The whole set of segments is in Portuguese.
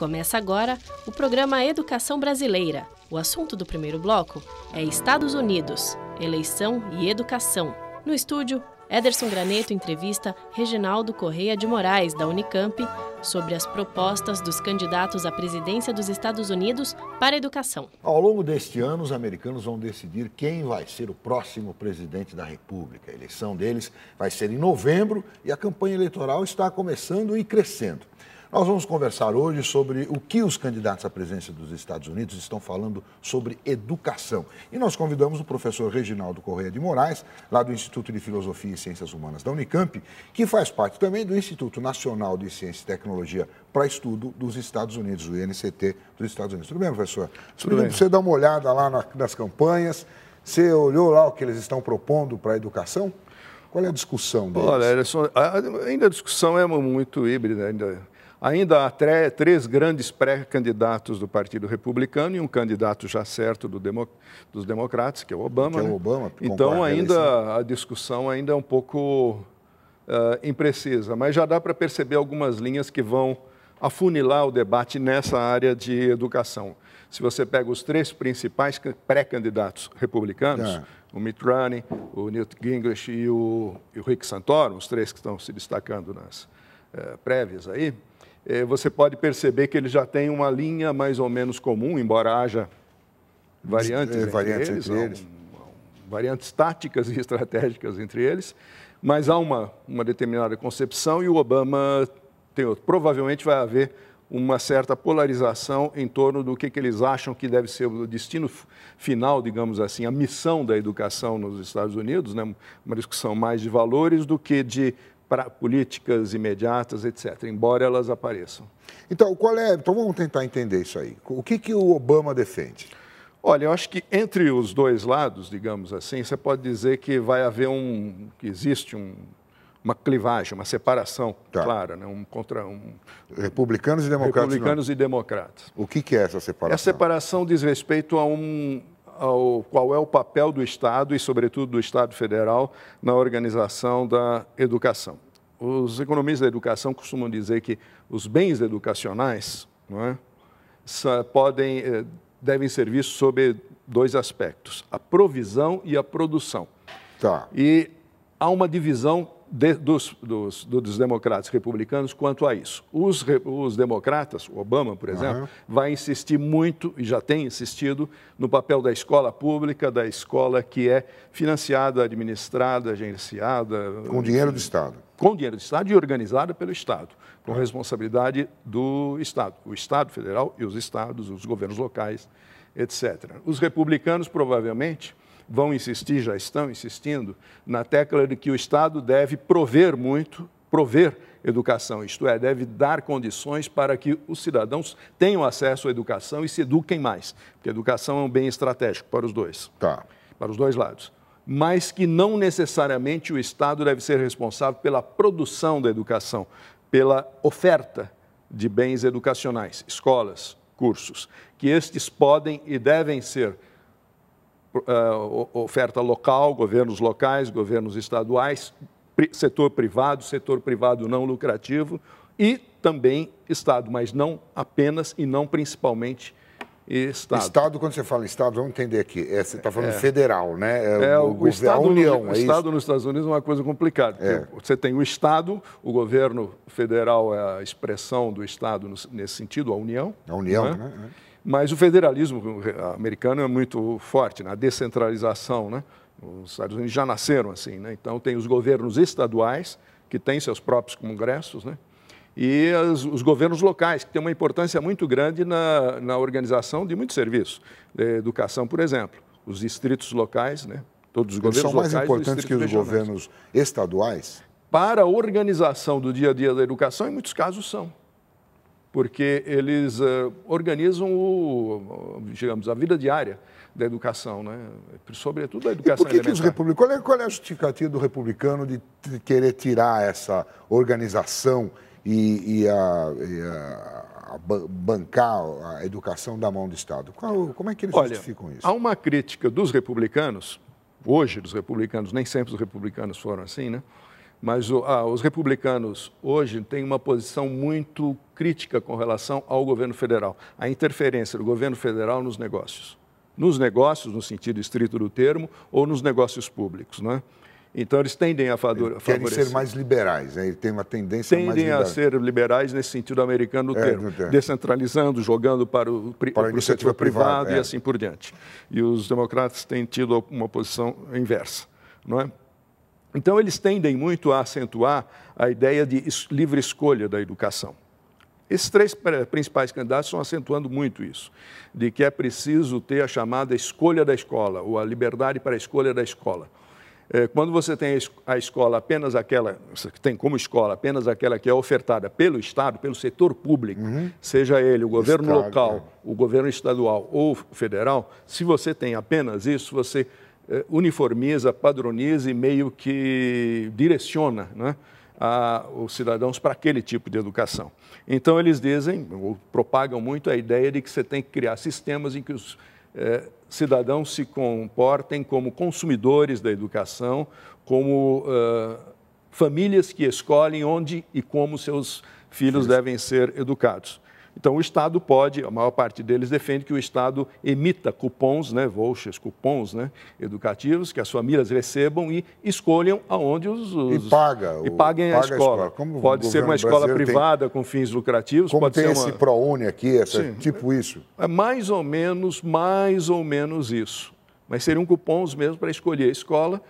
Começa agora o programa Educação Brasileira. O assunto do primeiro bloco é Estados Unidos, eleição e educação. No estúdio, Ederson Graneto entrevista Reginaldo Correia de Moraes, da Unicamp, sobre as propostas dos candidatos à presidência dos Estados Unidos para a educação. Ao longo deste ano, os americanos vão decidir quem vai ser o próximo presidente da República. A eleição deles vai ser em novembro e a campanha eleitoral está começando e crescendo. Nós vamos conversar hoje sobre o que os candidatos à presidência dos Estados Unidos estão falando sobre educação. E nós convidamos o professor Reginaldo Correia de Moraes, lá do Instituto de Filosofia e Ciências Humanas da Unicamp, que faz parte também do Instituto Nacional de Ciência e Tecnologia para Estudo dos Estados Unidos, o INCT dos Estados Unidos. Tudo bem, professor? Tudo bem. Você dá uma olhada lá nas campanhas, você olhou lá o que eles estão propondo para a educação? Qual é a discussão deles? Olha, ainda a discussão é muito híbrida, ainda Ainda há três grandes pré-candidatos do Partido Republicano e um candidato já certo do demo, dos democratas, que é o Obama. Que é o né? Obama né? Então, ainda a discussão ainda é um pouco uh, imprecisa, mas já dá para perceber algumas linhas que vão afunilar o debate nessa área de educação. Se você pega os três principais pré-candidatos republicanos, é. o Mitt Romney, o Newt Gingrich e o, e o Rick Santorum, os três que estão se destacando nas eh, prévias aí, é, você pode perceber que eles já têm uma linha mais ou menos comum, embora haja variantes, é, entre, variantes eles, entre eles, variantes táticas e estratégicas entre eles, mas há uma, uma determinada concepção e o Obama tem outro. Provavelmente vai haver uma certa polarização em torno do que, que eles acham que deve ser o destino final, digamos assim, a missão da educação nos Estados Unidos, né? uma discussão mais de valores do que de para políticas imediatas, etc., embora elas apareçam. Então, qual é? Então vamos tentar entender isso aí. O que, que o Obama defende? Olha, eu acho que entre os dois lados, digamos assim, você pode dizer que vai haver um. que existe um, uma clivagem, uma separação tá. clara, né? um contra um. Republicanos e democratas. Republicanos não. e democratas. O que, que, é essa separação? Essa é separação diz respeito a um, ao qual é o papel do Estado e, sobretudo, do Estado federal na organização da educação. Os economistas da educação costumam dizer que os bens educacionais é, podem, eh, devem ser vistos sob dois aspectos: a provisão e a produção. Tá. E há uma divisão de, dos, dos, dos, democratas republicanos quanto a isso. Os, os democratas, Obama, por exemplo, uhum. vai insistir muito, e já tem insistido, no papel da escola pública, da escola que é financiada, administrada, gerenciada Com dinheiro do Estado. Com dinheiro do Estado e organizada pelo Estado, com uhum. responsabilidade do Estado, o Estado federal e os estados, os governos locais, etc. Os republicanos, provavelmente, vão insistir, já estão insistindo, na tecla de que o Estado deve prover muito, prover educação, isto é, deve dar condições para que os cidadãos tenham acesso à educação e se eduquem mais, porque educação é um bem estratégico para os dois, tá. para os dois lados. Mas que não necessariamente o Estado deve ser responsável pela produção da educação, pela oferta de bens educacionais, escolas, cursos, que estes podem e devem ser ah, oferta local, governos locais, governos estaduais, setor privado, setor privado não lucrativo e também Estado, mas não apenas e não principalmente Estado. Estado, quando você fala Estado, vamos entender aqui, é, você está falando é. federal, né? É, é o, o, Estado, a União, Estado é isso? nos Estados Unidos é uma coisa complicada. É. Você tem o Estado, o governo federal é a expressão do Estado nesse sentido, a União. A União, né? né? É. Mas o federalismo americano é muito forte, na né? descentralização. Né? Os Estados Unidos já nasceram assim. Né? Então, tem os governos estaduais, que têm seus próprios congressos, né? e as, os governos locais, que têm uma importância muito grande na, na organização de muitos serviços. É, educação, por exemplo, os distritos locais, né? todos os governos são locais. são mais importantes que os regionais. governos estaduais? Para a organização do dia a dia da educação, em muitos casos são porque eles uh, organizam, o, digamos, a vida diária da educação, né? sobretudo a educação e por que, que os republicanos, qual é, qual é a justificativa do republicano de querer tirar essa organização e, e, a, e a, a, bancar a educação da mão do Estado? Qual, como é que eles Olha, justificam isso? Há uma crítica dos republicanos, hoje dos republicanos, nem sempre os republicanos foram assim, né? Mas ah, os republicanos hoje têm uma posição muito crítica com relação ao governo federal, à interferência do governo federal nos negócios. Nos negócios, no sentido estrito do termo, ou nos negócios públicos. Né? Então, eles tendem a favorecer. Querem ser mais liberais, né? tem uma tendência tendem mais liberal. a ser liberais nesse sentido americano do é, termo, descentralizando, jogando para o, para para o setor privado é. e assim por diante. E os democratas têm tido uma posição inversa. Não é? Então, eles tendem muito a acentuar a ideia de livre escolha da educação. Esses três principais candidatos estão acentuando muito isso, de que é preciso ter a chamada escolha da escola, ou a liberdade para a escolha da escola. É, quando você tem a escola apenas aquela, tem como escola apenas aquela que é ofertada pelo Estado, pelo setor público, uhum. seja ele o governo Estado. local, é. o governo estadual ou federal, se você tem apenas isso, você eh, uniformiza, padroniza e meio que direciona né, a, os cidadãos para aquele tipo de educação. Então, eles dizem, ou propagam muito, a ideia de que você tem que criar sistemas em que os eh, cidadãos se comportem como consumidores da educação, como eh, famílias que escolhem onde e como seus filhos Sim. devem ser educados. Então, o Estado pode, a maior parte deles defende que o Estado emita cupons, né, vouchers, cupons né, educativos, que as famílias recebam e escolham aonde os. os e paga. E paguem o, a, escola. a escola. pode ser uma escola privada tem, com fins lucrativos. Como pode tem ser uma... esse ProUni aqui, essa, Sim, tipo isso. É mais ou menos, mais ou menos isso. Mas seriam cupons mesmo para escolher a escola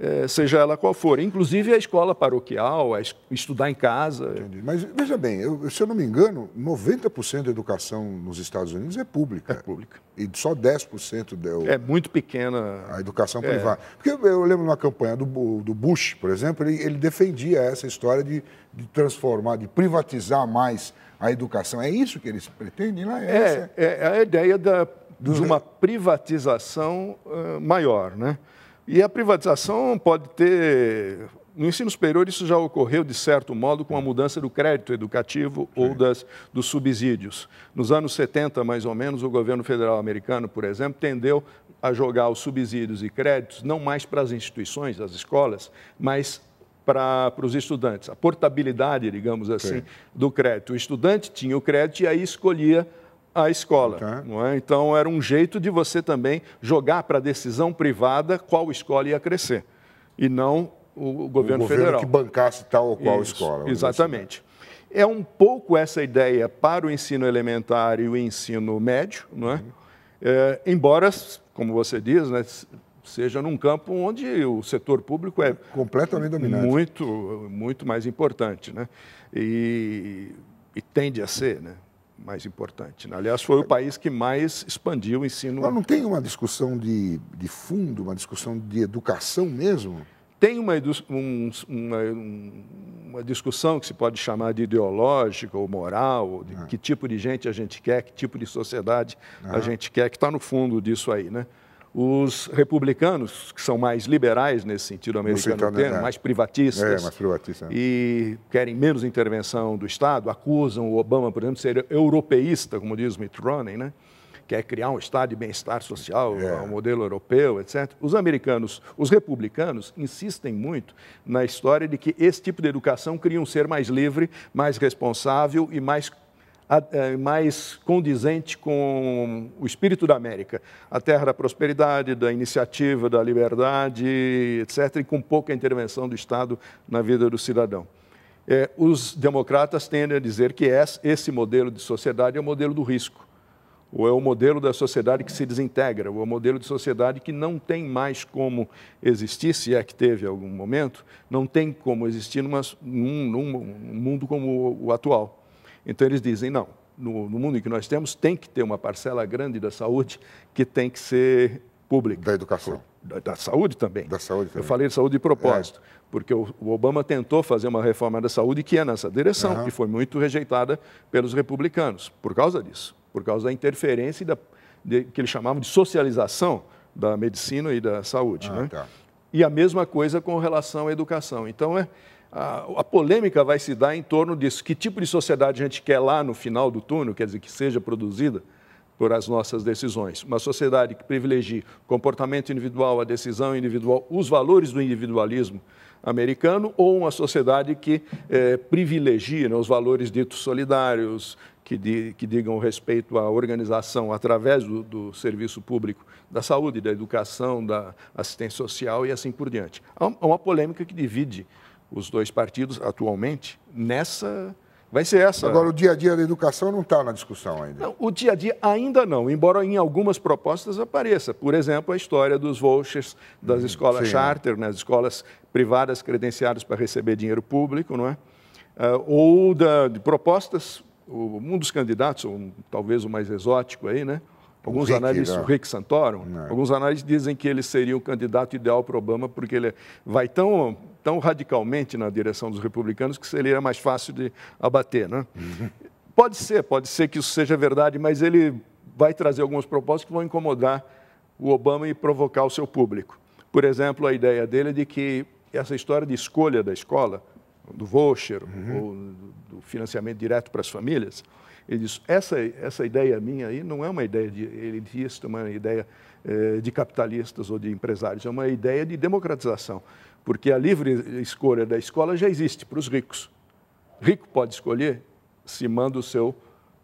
é, seja ela qual for, inclusive a escola paroquial, a estudar em casa. Entendi. Mas veja bem, eu, se eu não me engano, 90% da educação nos Estados Unidos é pública. É pública. E só 10% deu. É muito pequena. A educação é. privada. Porque eu, eu, lembro numa campanha do, do Bush, por exemplo, ele, ele defendia essa história de, de transformar, de privatizar mais a educação. É isso que eles pretendem lá? É, é, é a ideia da, Dos... de uma privatização uh, maior, né? E a privatização pode ter. No ensino superior, isso já ocorreu, de certo modo, com a mudança do crédito educativo Sim. ou das, dos subsídios. Nos anos 70, mais ou menos, o governo federal americano, por exemplo, tendeu a jogar os subsídios e créditos não mais para as instituições, as escolas, mas para, para os estudantes. A portabilidade, digamos assim, Sim. do crédito. O estudante tinha o crédito e aí escolhia a escola. É? Então, era um jeito de você também jogar para a decisão privada qual escola ia crescer, e não o, governo, o governo federal. que bancasse tal ou qual Isso, escola. Assim. Exatamente. É um pouco essa ideia para o ensino elementar e o ensino médio, não é? é embora, como você diz, né, seja num campo onde o setor público é completamente dominante. Muito, muito mais importante, né? E, e tende a ser, né? mais importante. Né? Aliás, foi o país que mais expandiu o ensino. Mas não tem uma discussão de, de fundo, uma discussão de educação mesmo? Tem uma, um, uma, uma, discussão que se pode chamar de ideológica ou moral, de ah. que tipo de gente a gente quer, que tipo de sociedade ah. a gente quer, que está no fundo disso aí, né? Os republicanos, que são mais liberais nesse sentido americano, termo, é. é, mais privatistas, é, mais privatista. e querem menos intervenção do Estado, acusam o Obama, por exemplo, de ser europeísta, como diz o Mitt Romney, né? quer criar um estado de bem-estar social, é. um modelo europeu, etc. Os americanos, os republicanos, insistem muito na história de que esse tipo de educação cria um ser mais livre, mais responsável e mais é, mais condizente com o espírito da América, a terra da prosperidade, da iniciativa, da liberdade, etc., e com pouca intervenção do Estado na vida do cidadão. É, os democratas tendem a dizer que é, esse modelo de sociedade é o modelo do risco, ou é o modelo da sociedade que se desintegra, ou é o modelo de sociedade que não tem mais como existir, se é que teve algum momento, não tem como existir numa, num, num mundo como o atual. Então eles dizem, não, no, no, mundo em que nós temos, tem que ter uma parcela grande da saúde que tem que ser pública. Da educação. Da, da saúde também. Da saúde também. Eu falei de saúde de propósito, é. porque o, o, Obama tentou fazer uma reforma da saúde que é nessa direção, uhum. e foi muito rejeitada pelos republicanos, por causa disso, por causa da interferência e da, de, que eles chamavam de socialização da medicina e da saúde. Ah, né? tá. E a mesma coisa com relação à educação. Então, é, a, a, polêmica vai se dar em torno disso. Que tipo de sociedade a gente quer lá no final do túnel, quer dizer, que seja produzida por as nossas decisões? Uma sociedade que privilegie o comportamento individual, a decisão individual, os valores do individualismo americano, ou uma sociedade que é, privilegie né, os valores ditos solidários, que, que, digam respeito à organização através do, do, serviço público da saúde, da educação, da assistência social e assim por diante. Há uma polêmica que divide os dois partidos atualmente nessa. Vai ser essa. Agora, o dia a dia da educação não está na discussão ainda. Não, o dia a dia ainda não, embora em algumas propostas apareça. Por exemplo, a história dos vouchers das hum, escolas sim, charter, né? nas escolas privadas credenciadas para receber dinheiro público, não é? Uh, ou da, de propostas, um dos candidatos, ou um, talvez o mais exótico aí, né? Alguns Rick, analistas, não. Rick Santorum, não. alguns analistas dizem que ele seria o candidato ideal para Obama, porque ele vai tão, tão radicalmente na direção dos republicanos que seria mais fácil de abater. Né? Uhum. Pode ser, pode ser que isso seja verdade, mas ele vai trazer algumas propostas que vão incomodar o Obama e provocar o seu público. Por exemplo, a ideia dele é de que essa história de escolha da escola, do voucher, uhum. ou do financiamento direto para as famílias, ele disse, essa, essa ideia minha aí não é uma ideia de elitista, é uma ideia eh, de capitalistas ou de empresários, é uma ideia de democratização, porque a livre escolha da escola já existe para os ricos. Rico pode escolher se manda o seu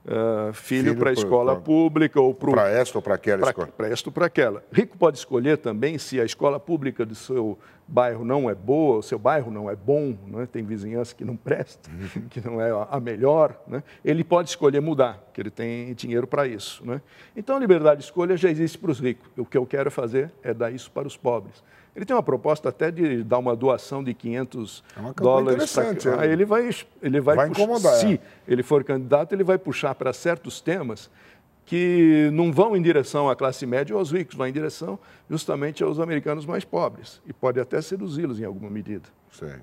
Uh, filho, filho para a escola pra, pública ou para... esta ou para aquela pra, escola? Para esta ou para aquela. Rico pode escolher também se a escola pública do seu bairro não é boa, o seu bairro não é bom, né? tem vizinhança que não presta, uhum. que não é a melhor. Né? Ele pode escolher mudar, porque ele tem dinheiro para isso. Né? Então, a liberdade de escolha já existe para os ricos. O que eu quero fazer é dar isso para os pobres. Ele tem uma proposta até de dar uma doação de 500 é dólares. Pra... É. Aí ele vai, ele vai, vai incomodar. Se é. ele for candidato, ele vai puxar para certos temas que não vão em direção à classe média ou aos ricos, vão em direção justamente aos americanos mais pobres. E pode até seduzi-los em alguma medida. Sim.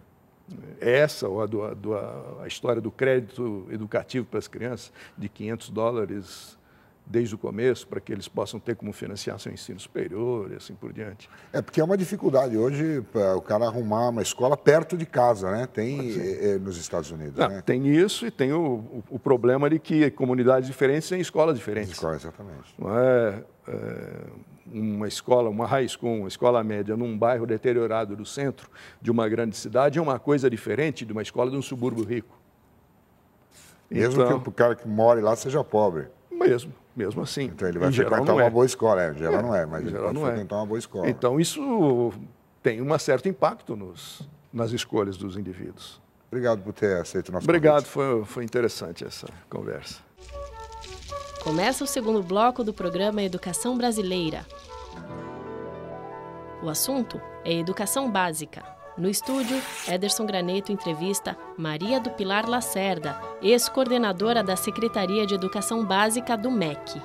É essa, ou a, do, a, do, a, história do crédito educativo para as crianças, de 500 dólares desde o começo para que eles possam ter como financiar seu ensino superior e assim por diante. É porque é uma dificuldade hoje para o cara arrumar uma escola perto de casa, né? Tem é, é, nos Estados Unidos, Não, né? Tem isso e tem o, o, o, problema de que comunidades diferentes têm escolas diferentes. Escola, exatamente. Não é, é, uma escola, uma high school, uma escola média num bairro deteriorado do centro de uma grande cidade é uma coisa diferente de uma escola de um subúrbio rico. Mesmo então, que o cara que mora lá seja pobre. Mesmo mesmo assim. Então ele vai frequentar uma é. boa escola, é, geral é, não é, mas ele vai frequentar é. uma boa escola. Então isso tem um certo impacto nos, nas escolhas dos indivíduos. Obrigado por ter aceito o nosso Obrigado, foi, foi interessante essa conversa. Começa o segundo bloco do programa Educação Brasileira. O assunto é educação básica. No estúdio, Ederson Graneto entrevista Maria do Pilar Lacerda, ex-coordenadora da Secretaria de Educação Básica do MEC.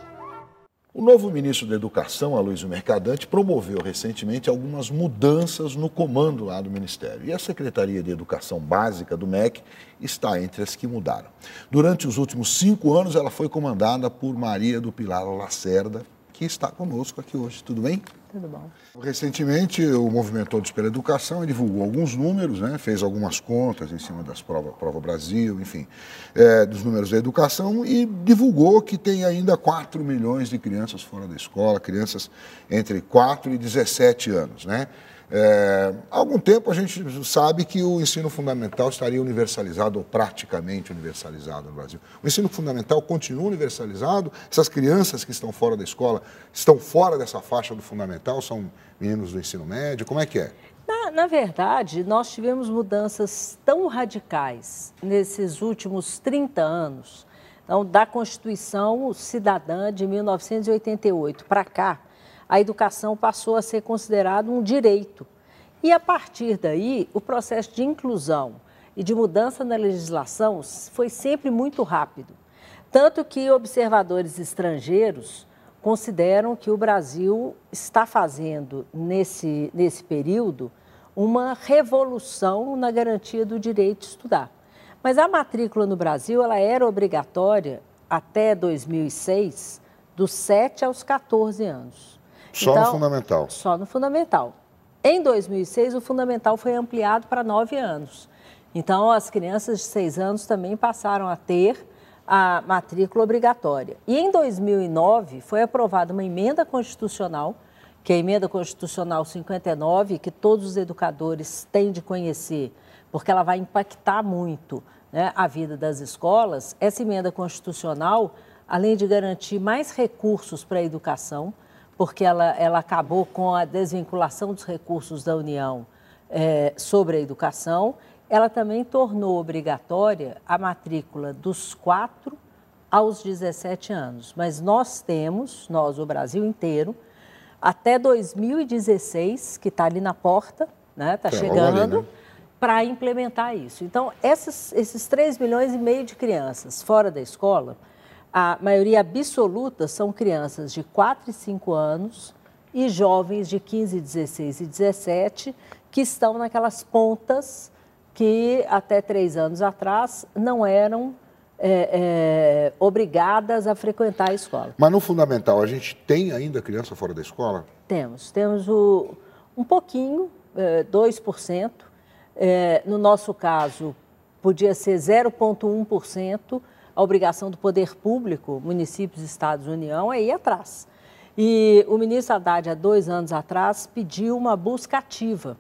O novo ministro da Educação, Aloysio Mercadante, promoveu recentemente algumas mudanças no comando lá do Ministério. E a Secretaria de Educação Básica do MEC está entre as que mudaram. Durante os últimos cinco anos, ela foi comandada por Maria do Pilar Lacerda, que está conosco aqui hoje. Tudo bem? Tudo bom. Recentemente, o Movimento Todos pela Educação divulgou alguns números, né? fez algumas contas em cima das provas Prova Brasil, enfim, é, dos números da educação e divulgou que tem ainda 4 milhões de crianças fora da escola, crianças entre 4 e 17 anos. Né? É, há algum tempo a gente sabe que o ensino fundamental estaria universalizado ou praticamente universalizado no Brasil. O ensino fundamental continua universalizado, essas crianças que estão fora da escola estão fora dessa faixa do fundamental, são meninos do ensino médio, como é que é? Na, na verdade, nós tivemos mudanças tão radicais nesses últimos 30 anos, então, da Constituição Cidadã de 1988 para cá, a educação passou a ser considerada um direito. E a partir daí, o processo de inclusão e de mudança na legislação foi sempre muito rápido. Tanto que observadores estrangeiros consideram que o Brasil está fazendo, nesse, nesse período, uma revolução na garantia do direito de estudar. Mas a matrícula no Brasil ela era obrigatória até 2006, dos 7 aos 14 anos. Só então, no fundamental. Só no fundamental. Em 2006, o fundamental foi ampliado para nove anos. Então, as crianças de seis anos também passaram a ter a matrícula obrigatória. E em 2009, foi aprovada uma emenda constitucional, que é a emenda constitucional 59, que todos os educadores têm de conhecer, porque ela vai impactar muito né, a vida das escolas. Essa emenda constitucional, além de garantir mais recursos para a educação, porque ela, ela acabou com a desvinculação dos recursos da União é, sobre a educação. Ela também tornou obrigatória a matrícula dos quatro aos 17 anos. Mas nós temos, nós, o Brasil inteiro, até 2016, que está ali na porta, está né? Tá chegando, né? para implementar isso. Então, esses, esses 3 milhões e meio de crianças fora da escola a maioria absoluta são crianças de 4 e 5 anos e jovens de 15, 16 e 17 que estão naquelas pontas que até três anos atrás não eram é, é, obrigadas a frequentar a escola. Mas no fundamental, a gente tem ainda criança fora da escola? Temos, temos o, um pouquinho, é, 2%. É, no nosso caso, podia ser 0,1% a obrigação do poder público, municípios, estados, União, é ir atrás. E o ministro Haddad, há dois anos atrás, pediu uma busca ativa,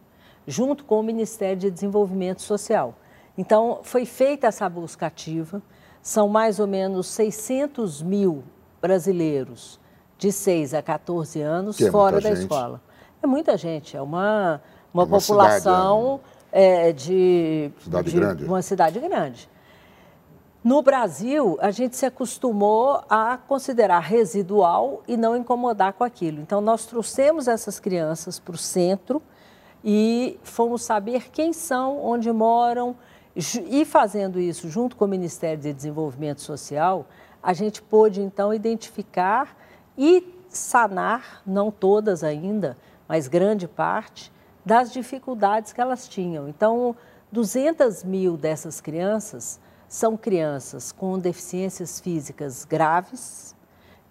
junto com o Ministério de Desenvolvimento Social. Então, foi feita essa busca ativa, são mais ou menos 600 mil brasileiros de 6 a 14 anos é fora da gente. escola. É muita gente, é uma, uma, é uma população cidade, né? é, de, cidade de grande. uma cidade grande. No Brasil, a gente se acostumou a considerar residual e não incomodar com aquilo. Então, nós trouxemos essas crianças para o centro e fomos saber quem são, onde moram, e fazendo isso junto com o Ministério de Desenvolvimento Social, a gente pôde então identificar e sanar, não todas ainda, mas grande parte, das dificuldades que elas tinham. Então, 200 mil dessas crianças são crianças com deficiências físicas graves,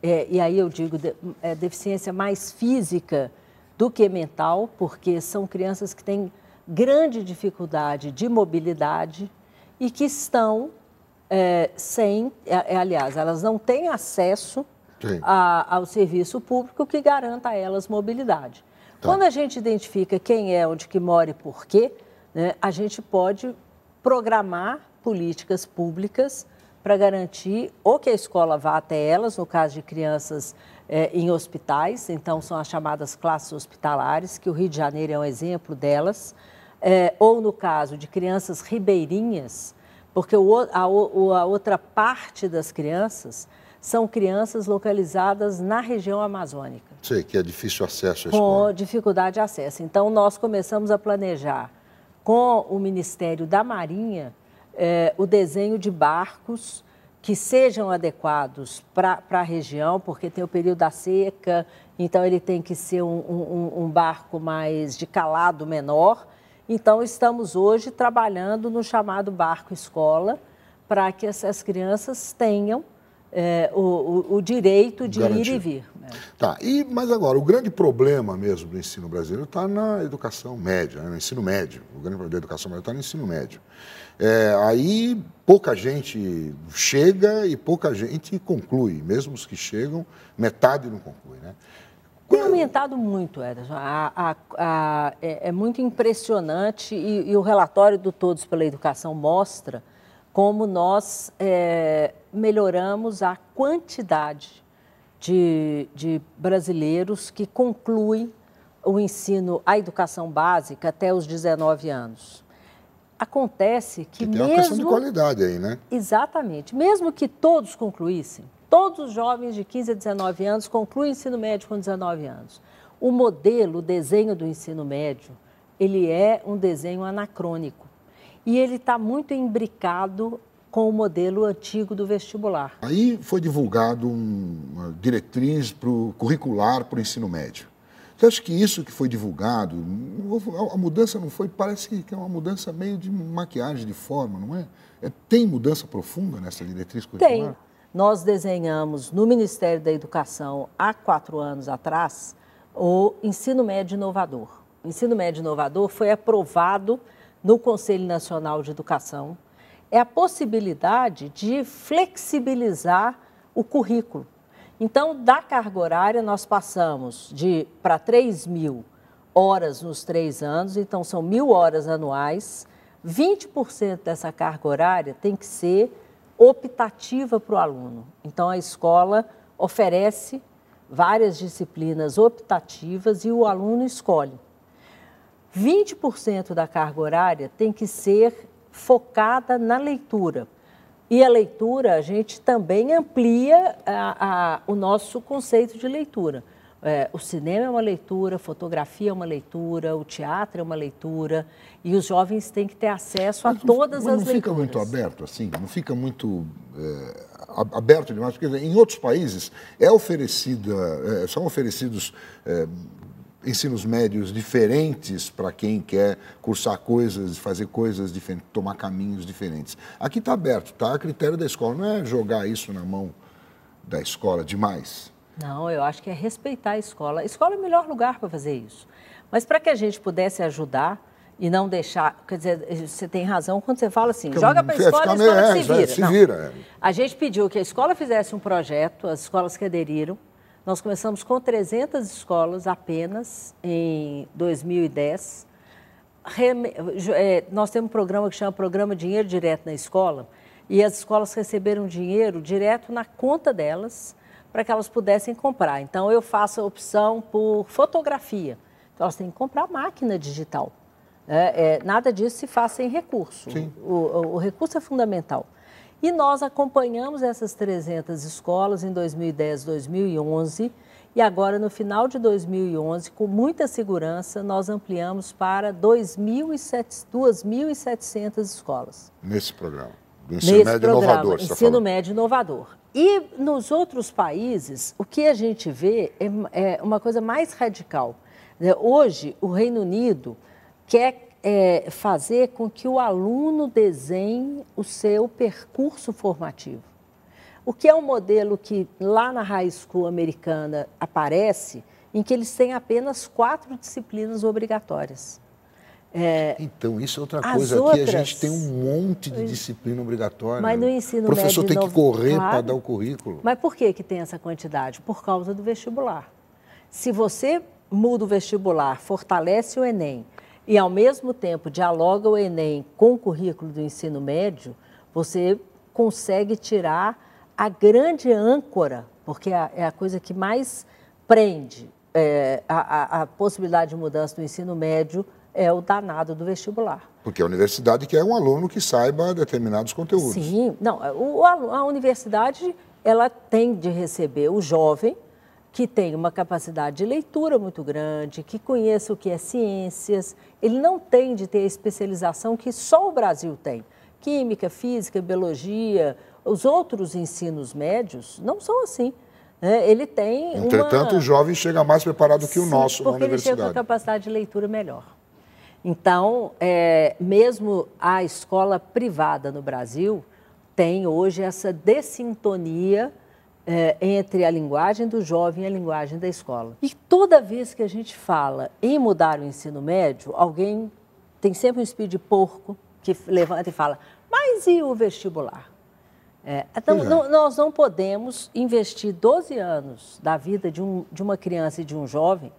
é, e aí eu digo de, é, deficiência mais física do que mental, porque são crianças que têm grande dificuldade de mobilidade e que estão é, sem, é, é, aliás, elas não têm acesso a, ao serviço público que garanta a elas mobilidade. Tá. Quando a gente identifica quem é, onde que mora e por quê, né, a gente pode programar políticas públicas para garantir ou que a escola vá até elas, no caso de crianças eh, em hospitais, então são as chamadas classes hospitalares, que o Rio de Janeiro é um exemplo delas, eh, ou no caso de crianças ribeirinhas, porque o, a, o, a outra parte das crianças são crianças localizadas na região amazônica. Sei que é difícil acesso à escola. Com dificuldade de acesso. Então, nós começamos a planejar com o Ministério da Marinha é, o desenho de barcos que sejam adequados para a região, porque tem o período da seca, então ele tem que ser um, um, um barco mais de calado menor. Então, estamos hoje trabalhando no chamado barco escola, para que essas crianças tenham é, o, o, o, direito de ir e vir. Né? Tá, e, mas agora, o grande problema mesmo do ensino brasileiro está na educação média, né? no ensino médio. O grande problema da educação média está no ensino médio. É, aí pouca gente chega e pouca gente conclui, mesmo os que chegam, metade não conclui. Né? Tem aumentado muito, Ederson. A, a, a, é, é, muito impressionante e, e, o relatório do Todos pela Educação mostra como nós é, melhoramos a quantidade de, de brasileiros que concluem o ensino, a educação básica até os 19 anos. Acontece que, que tem mesmo... Tem uma questão de qualidade aí, né? Exatamente. Mesmo que todos concluíssem, todos os jovens de 15 a 19 anos concluem o ensino médio com 19 anos. O modelo, o desenho do ensino médio, ele é um desenho anacrônico e ele está muito imbricado com o modelo antigo do vestibular. Aí foi divulgado uma diretriz o curricular para o ensino médio. Você acha que isso que foi divulgado, a mudança não foi, parece que é uma mudança meio de maquiagem de forma, não é? é tem mudança profunda nessa diretriz curricular? Tem. Nós desenhamos no Ministério da Educação, há quatro anos atrás, o ensino médio inovador. O ensino médio inovador foi aprovado no Conselho Nacional de Educação é a possibilidade de flexibilizar o currículo. Então, da carga horária, nós passamos de para 3 mil horas nos três anos, então são mil horas anuais. 20% dessa carga horária tem que ser optativa para o aluno. Então, a escola oferece várias disciplinas optativas e o aluno escolhe. 20% da carga horária tem que ser focada na leitura. E a leitura, a gente também amplia a, a, o nosso conceito de leitura. É, o cinema é uma leitura, a fotografia é uma leitura, o teatro é uma leitura, e os jovens têm que ter acesso a todas mas as não leituras. Não fica muito aberto assim, não fica muito é, aberto demais, porque em outros países é oferecida, é, são oferecidos é, ensinos médios diferentes para quem quer cursar coisas, fazer coisas diferentes, tomar caminhos diferentes. Aqui está aberto, está a critério da escola, não é jogar isso na mão da escola demais. Não, eu acho que é respeitar a escola. A escola é o melhor lugar para fazer isso. Mas para que a gente pudesse ajudar e não deixar, quer dizer, você tem razão quando você fala assim, Porque joga para é, a escola, a escola é, se vira. É, se vira é. A gente pediu que a escola fizesse um projeto, as escolas que aderiram, nós começamos com 300 escolas apenas em 2010. É, nós temos um programa que chama Programa Dinheiro Direto na Escola, e as escolas receberam dinheiro direto na conta delas para que elas pudessem comprar. Então, eu faço a opção por fotografia. Então, elas têm que comprar máquina digital. É, é, nada disso se faz sem recurso. O, o, o recurso é fundamental. E nós acompanhamos essas 300 escolas em 2010, 2011 e agora no final de 2011, com muita segurança, nós ampliamos para 2.700 escolas. Nesse programa, do ensino Nesse médio programa, inovador. Tá ensino falando. médio inovador. E nos outros países, o que a gente vê é, é uma coisa mais radical. Hoje, o Reino Unido quer é, fazer com que o aluno desenhe o seu percurso formativo. O que é um modelo que lá na high school americana aparece, em que eles têm apenas quatro disciplinas obrigatórias. É, então, isso é outra coisa. Aqui a gente tem um monte de disciplina obrigatória. Mas no ensino O professor médio, tem que correr claro, para dar o currículo. Mas por que, que tem essa quantidade? Por causa do vestibular. Se você muda o vestibular, fortalece o Enem, e, ao mesmo tempo, dialoga o Enem com o currículo do ensino médio, você consegue tirar a grande âncora, porque é a é coisa que mais prende é, a, a, possibilidade de mudança do ensino médio é o danado do vestibular. Porque a universidade quer um aluno que saiba determinados conteúdos. Sim, não, a universidade ela tem de receber o jovem que tem uma capacidade de leitura muito grande, que conheça o que é ciências. Ele não tem de ter a especialização que só o Brasil tem. Química, física, biologia, os outros ensinos médios não são assim. Né? ele tem. Entretanto, uma... o jovem chega mais preparado que Sim, o nosso na universidade. Porque ele tem uma capacidade de leitura melhor. Então, é, mesmo a escola privada no Brasil tem hoje essa dessintonia é, entre a linguagem do jovem e a linguagem da escola. E toda vez que a gente fala em mudar o ensino médio, alguém tem sempre um espírito de porco que levanta e fala: mas e o vestibular? É, então, é. não, nós não podemos investir 12 anos da vida de, um, de uma criança e de um jovem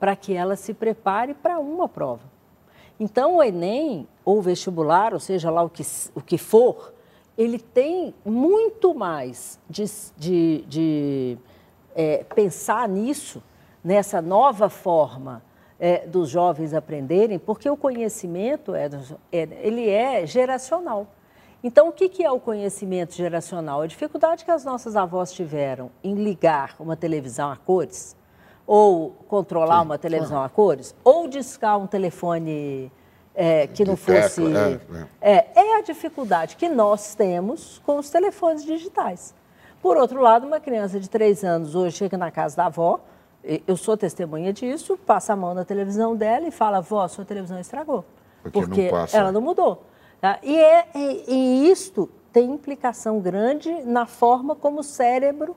para que ela se prepare para uma prova. Então, o Enem, ou vestibular, ou seja lá o que, o que for, ele tem muito mais de, de, de é, pensar nisso, nessa nova forma é, dos jovens aprenderem, porque o conhecimento é, é ele é geracional. Então, o que é o conhecimento geracional? A dificuldade que as nossas avós tiveram em ligar uma televisão a cores, ou controlar Sim, uma televisão claro. a cores, ou discar um telefone é, que não fosse. Tecla, é, é, é. é, a dificuldade que nós temos com os telefones digitais. Por outro lado, uma criança de três anos hoje chega na casa da avó, eu sou testemunha disso, passa a mão na televisão dela e fala: avó, sua televisão estragou. Porque, porque não ela não mudou. Tá? E, é, e, e isto tem implicação grande na forma como o cérebro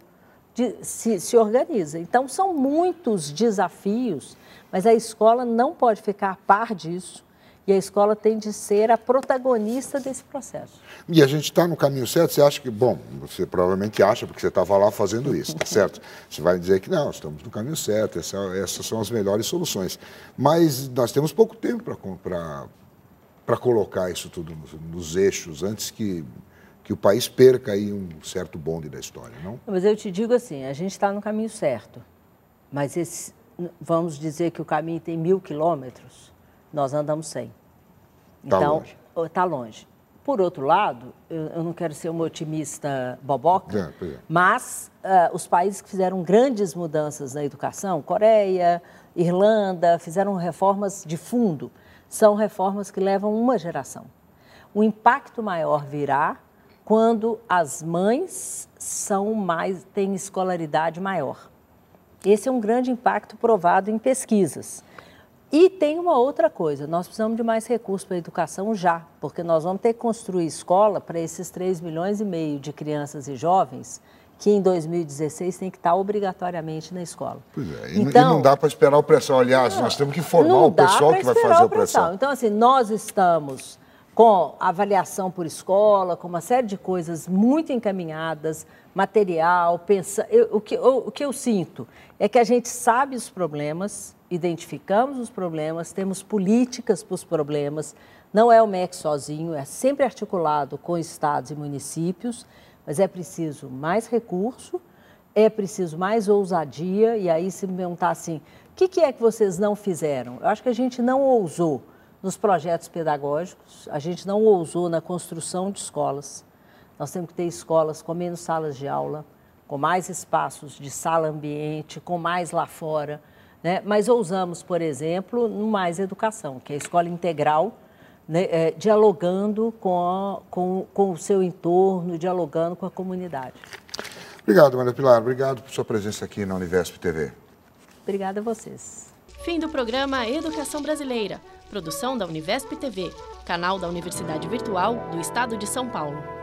de, se, se organiza. Então, são muitos desafios, mas a escola não pode ficar a par disso e a escola tem de ser a protagonista desse processo. E a gente está no caminho certo? Você acha que, bom, você provavelmente acha, porque você estava lá fazendo isso, tá certo? Você vai dizer que não, estamos no caminho certo, essa, essas são as melhores soluções. Mas nós temos pouco tempo para colocar isso tudo nos, nos eixos antes que que o país perca aí um certo bonde da história, não? Mas eu te digo assim, a gente está no caminho certo, mas esse, vamos dizer que o caminho tem mil quilômetros, nós andamos sem. Está então, longe. Está longe. Por outro lado, eu, eu não quero ser uma otimista boboca, é, é. mas uh, os países que fizeram grandes mudanças na educação, Coreia, Irlanda, fizeram reformas de fundo, são reformas que levam uma geração. O impacto maior virá quando as mães são mais têm escolaridade maior. Esse é um grande impacto provado em pesquisas. E tem uma outra coisa, nós precisamos de mais recursos para a educação já, porque nós vamos ter que construir escola para esses 3 milhões e meio de crianças e jovens que em 2016 tem que estar obrigatoriamente na escola. Pois é, então, e não dá para esperar o pressão. Aliás, nós temos que formar o pessoal que vai fazer o pressão. o pressão. Então, assim, nós estamos com avaliação por escola, com uma série de coisas muito encaminhadas, material, pensa... Eu, o, que, eu, o que eu sinto é que a gente sabe os problemas, identificamos os problemas, temos políticas para os problemas, não é o MEC sozinho, é sempre articulado com estados e municípios, mas é preciso mais recurso, é preciso mais ousadia, e aí se perguntar assim, o que, que é que vocês não fizeram? Eu acho que a gente não ousou nos projetos pedagógicos, a gente não ousou na construção de escolas. Nós temos que ter escolas com menos salas de aula, com mais espaços de sala ambiente, com mais lá fora. Né? Mas ousamos, por exemplo, no Mais Educação, que é a escola integral, né? é, dialogando com, a, com, com o seu entorno, dialogando com a comunidade. Obrigado, Maria Pilar. Obrigado por sua presença aqui na Universo TV. Obrigada a vocês. Fim do programa Educação Brasileira produção da Univesp TV, canal da Universidade Virtual do Estado de São Paulo.